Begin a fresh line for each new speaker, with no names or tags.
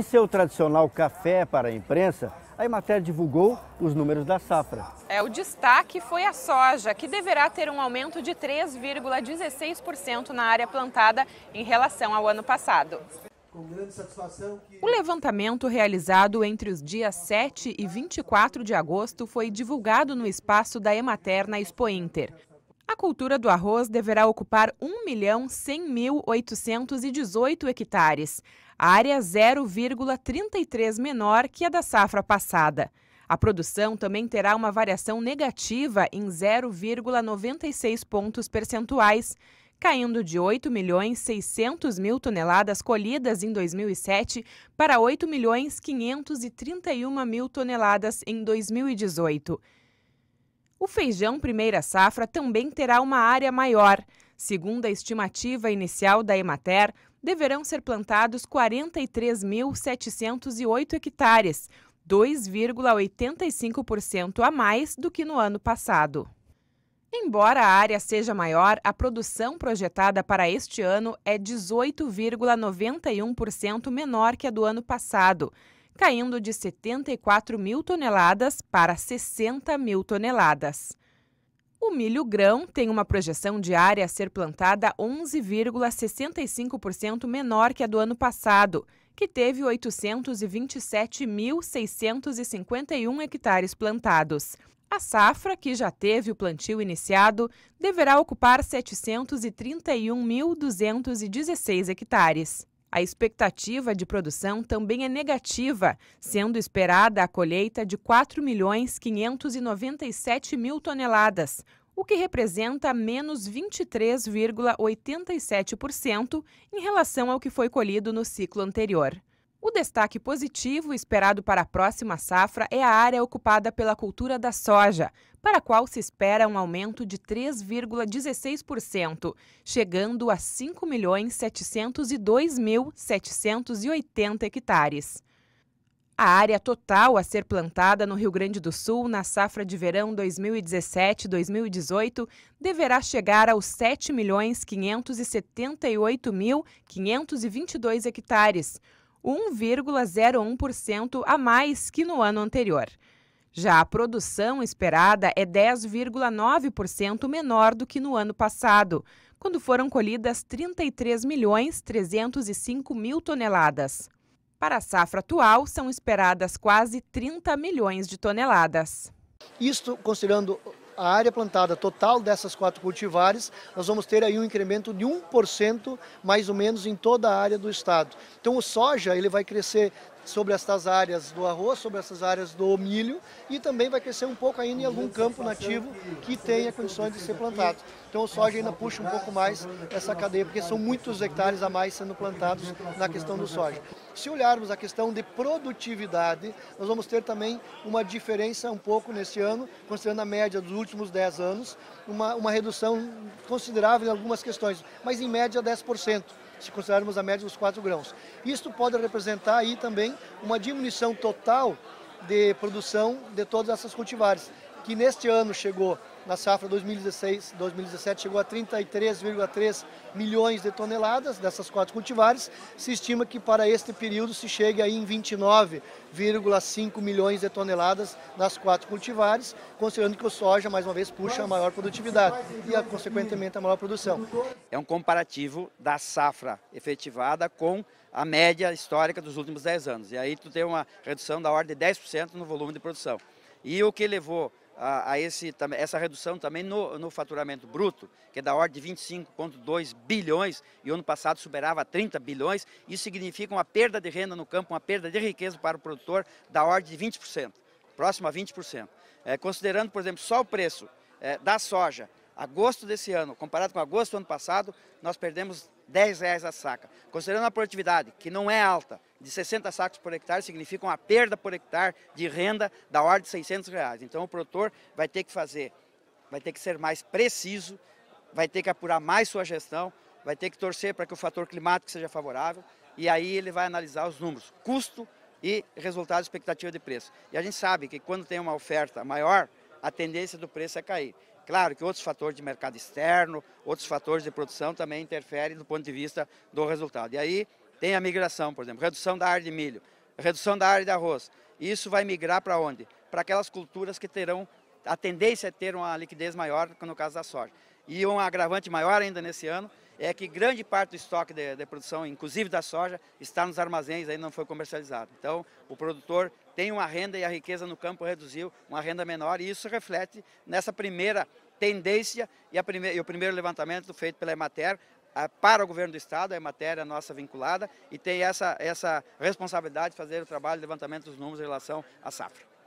Em seu tradicional café para a imprensa, a Emater divulgou os números da safra.
É, o destaque foi a soja, que deverá ter um aumento de 3,16% na área plantada em relação ao ano passado. O levantamento realizado entre os dias 7 e 24 de agosto foi divulgado no espaço da Emater na Expo Inter. A cultura do arroz deverá ocupar 1.100.818 hectares, área 0,33 menor que a da safra passada. A produção também terá uma variação negativa em 0,96 pontos percentuais, caindo de 8 milhões 600 mil toneladas colhidas em 2007 para 8 milhões 531 mil toneladas em 2018. O feijão primeira safra também terá uma área maior. Segundo a estimativa inicial da Emater, deverão ser plantados 43.708 hectares, 2,85% a mais do que no ano passado. Embora a área seja maior, a produção projetada para este ano é 18,91% menor que a do ano passado caindo de 74 mil toneladas para 60 mil toneladas. O milho grão tem uma projeção de área a ser plantada 11,65% menor que a do ano passado, que teve 827.651 hectares plantados. A safra, que já teve o plantio iniciado, deverá ocupar 731.216 hectares. A expectativa de produção também é negativa, sendo esperada a colheita de 4 milhões 597 mil toneladas, o que representa menos 23,87% em relação ao que foi colhido no ciclo anterior. O destaque positivo esperado para a próxima safra é a área ocupada pela cultura da soja, para a qual se espera um aumento de 3,16%, chegando a 5.702.780 hectares. A área total a ser plantada no Rio Grande do Sul na safra de verão 2017-2018 deverá chegar aos 7.578.522 hectares, 1,01% a mais que no ano anterior. Já a produção esperada é 10,9% menor do que no ano passado, quando foram colhidas 33 milhões 305 mil toneladas. Para a safra atual, são esperadas quase 30 milhões de toneladas. Isto considerando a área plantada total dessas quatro cultivares, nós vamos ter aí um incremento
de 1% mais ou menos em toda a área do estado. Então o soja ele vai crescer sobre estas áreas do arroz, sobre essas áreas do milho e também vai crescer um pouco ainda em algum campo nativo que tenha condições de ser plantado. Então o soja ainda puxa um pouco mais essa cadeia, porque são muitos hectares a mais sendo plantados na questão do soja. Se olharmos a questão de produtividade, nós vamos ter também uma diferença um pouco nesse ano, considerando a média dos últimos 10 anos, uma, uma redução considerável em algumas questões, mas em média 10% se considerarmos a média dos 4 grãos. Isto pode representar aí também uma diminuição total de produção de todas essas cultivares, que neste ano chegou na safra 2016-2017 chegou a 33,3 milhões de toneladas dessas quatro cultivares. Se estima que para este período se chegue aí em 29,5 milhões de toneladas nas quatro cultivares, considerando que o soja, mais uma vez, puxa a maior produtividade e, a, consequentemente, a maior produção. É
um comparativo da safra efetivada com a média histórica dos últimos 10 anos. E aí tu tem uma redução da ordem de 10% no volume de produção. E o que levou a, a esse, essa redução também no, no, faturamento bruto, que é da ordem de 25,2 bilhões, e o ano passado superava 30 bilhões. Isso significa uma perda de renda no campo, uma perda de riqueza para o produtor da ordem de 20%, próximo a 20%. É, considerando, por exemplo, só o preço é, da soja agosto desse ano, comparado com agosto do ano passado, nós perdemos 10 reais a saca. Considerando a produtividade, que não é alta, de 60 sacos por hectare, significa uma perda por hectare de renda da ordem de 600 reais. Então o produtor vai ter que fazer, vai ter que ser mais preciso, vai ter que apurar mais sua gestão, vai ter que torcer para que o fator climático seja favorável e aí ele vai analisar os números, custo e resultado expectativa de preço. E a gente sabe que quando tem uma oferta maior, a tendência do preço é cair. Claro que outros fatores de mercado externo, outros fatores de produção também interferem do ponto de vista do resultado. E aí tem a migração, por exemplo, redução da área de milho, redução da área de arroz. Isso vai migrar para onde? Para aquelas culturas que terão a tendência é ter uma liquidez maior, no caso da soja. E um agravante maior ainda nesse ano é que grande parte do estoque de produção, inclusive da soja, está nos armazéns, ainda não foi comercializado. Então, o produtor tem uma renda e a riqueza no campo reduziu, uma renda menor, e isso reflete nessa primeira tendência e, e o primeiro levantamento feito pela Emater, para o governo do estado, é matéria nossa vinculada e tem essa, essa responsabilidade de fazer o trabalho de levantamento dos números em relação à safra.